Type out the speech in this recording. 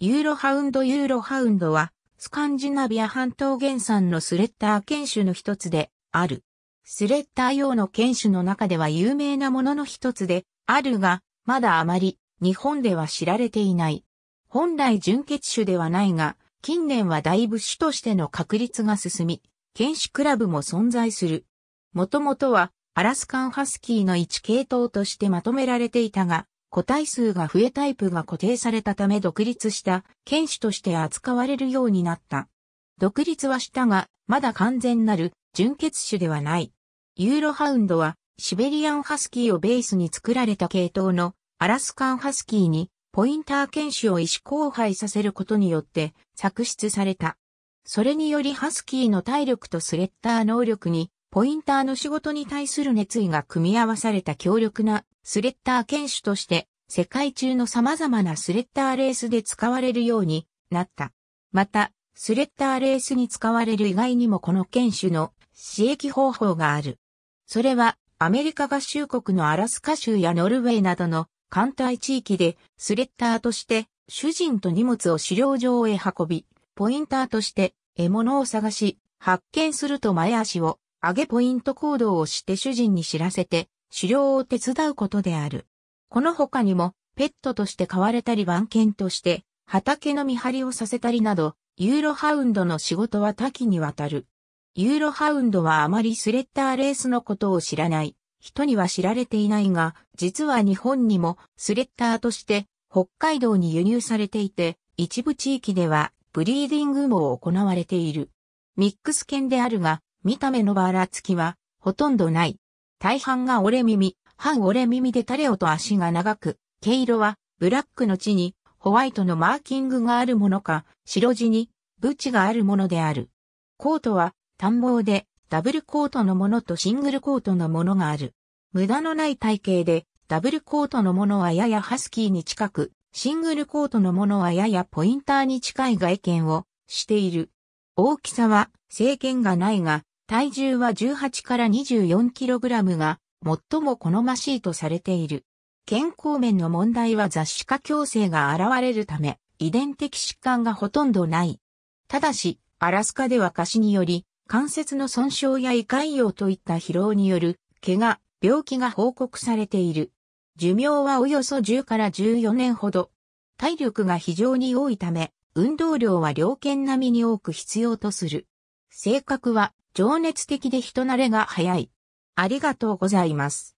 ユーロハウンドユーロハウンドは、スカンジナビア半島原産のスレッター犬種の一つである。スレッター用の犬種の中では有名なものの一つであるが、まだあまり日本では知られていない。本来純血種ではないが、近年は大部種としての確立が進み、犬種クラブも存在する。もともとはアラスカンハスキーの一系統としてまとめられていたが、個体数が増えタイプが固定されたため独立した犬種として扱われるようになった。独立はしたが、まだ完全なる純血種ではない。ユーロハウンドはシベリアンハスキーをベースに作られた系統のアラスカンハスキーにポインター犬種を意思交配させることによって作出された。それによりハスキーの体力とスレッダー能力にポインターの仕事に対する熱意が組み合わされた強力なスレッダー犬種として世界中の様々なスレッダーレースで使われるようになった。また、スレッダーレースに使われる以外にもこの犬種の刺激方法がある。それは、アメリカ合衆国のアラスカ州やノルウェーなどの艦隊地域でスレッダーとして主人と荷物を狩猟場へ運び、ポインターとして獲物を探し、発見すると前足を上げポイント行動をして主人に知らせて狩猟を手伝うことである。この他にも、ペットとして飼われたり番犬として、畑の見張りをさせたりなど、ユーロハウンドの仕事は多岐にわたる。ユーロハウンドはあまりスレッダーレースのことを知らない。人には知られていないが、実は日本にもスレッダーとして北海道に輸入されていて、一部地域ではブリーディングも行われている。ミックス犬であるが、見た目のばらつきはほとんどない。大半が折れ耳、半折れ耳でタレオと足が長く、毛色はブラックの地にホワイトのマーキングがあるものか、白地にブチがあるものである。コートは短毛でダブルコートのものとシングルコートのものがある。無駄のない体型でダブルコートのものはややハスキーに近く、シングルコートのものはややポインターに近い外見をしている。大きさは制限がないが、体重は18から 24kg が最も好ましいとされている。健康面の問題は雑誌化矯正が現れるため、遺伝的疾患がほとんどない。ただし、アラスカでは過死により、関節の損傷や胃潰瘍といった疲労による、怪我、病気が報告されている。寿命はおよそ10から14年ほど。体力が非常に多いため、運動量は良肩並みに多く必要とする。性格は情熱的で人慣れが早い。ありがとうございます。